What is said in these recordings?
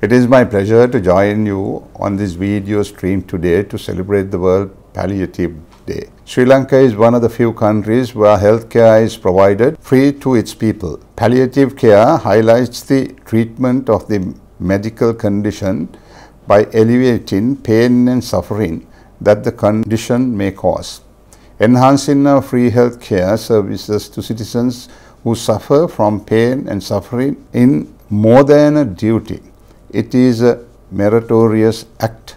It is my pleasure to join you on this video stream today to celebrate the World Palliative Day. Sri Lanka is one of the few countries where healthcare is provided free to its people. Palliative care highlights the treatment of the medical condition by alleviating pain and suffering that the condition may cause. Enhancing our free healthcare services to citizens who suffer from pain and suffering in more than a duty it is a meritorious act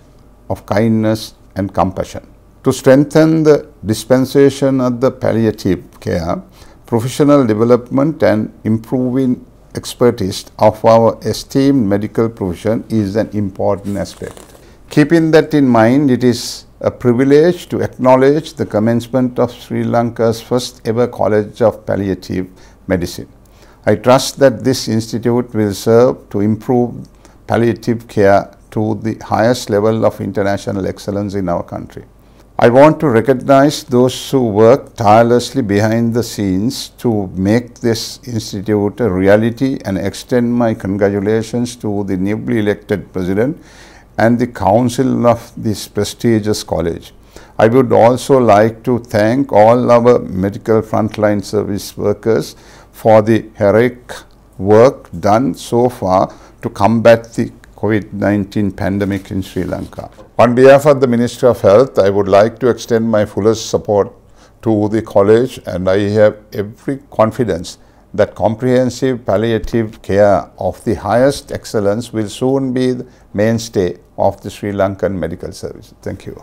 of kindness and compassion. To strengthen the dispensation of the palliative care, professional development and improving expertise of our esteemed medical profession is an important aspect. Keeping that in mind, it is a privilege to acknowledge the commencement of Sri Lanka's first ever College of Palliative Medicine. I trust that this institute will serve to improve palliative care to the highest level of international excellence in our country. I want to recognize those who work tirelessly behind the scenes to make this institute a reality and extend my congratulations to the newly elected president and the council of this prestigious college. I would also like to thank all our medical frontline service workers for the heroic work done so far to combat the COVID-19 pandemic in Sri Lanka. On behalf of the Ministry of Health, I would like to extend my fullest support to the college and I have every confidence that comprehensive palliative care of the highest excellence will soon be the mainstay of the Sri Lankan medical service. Thank you.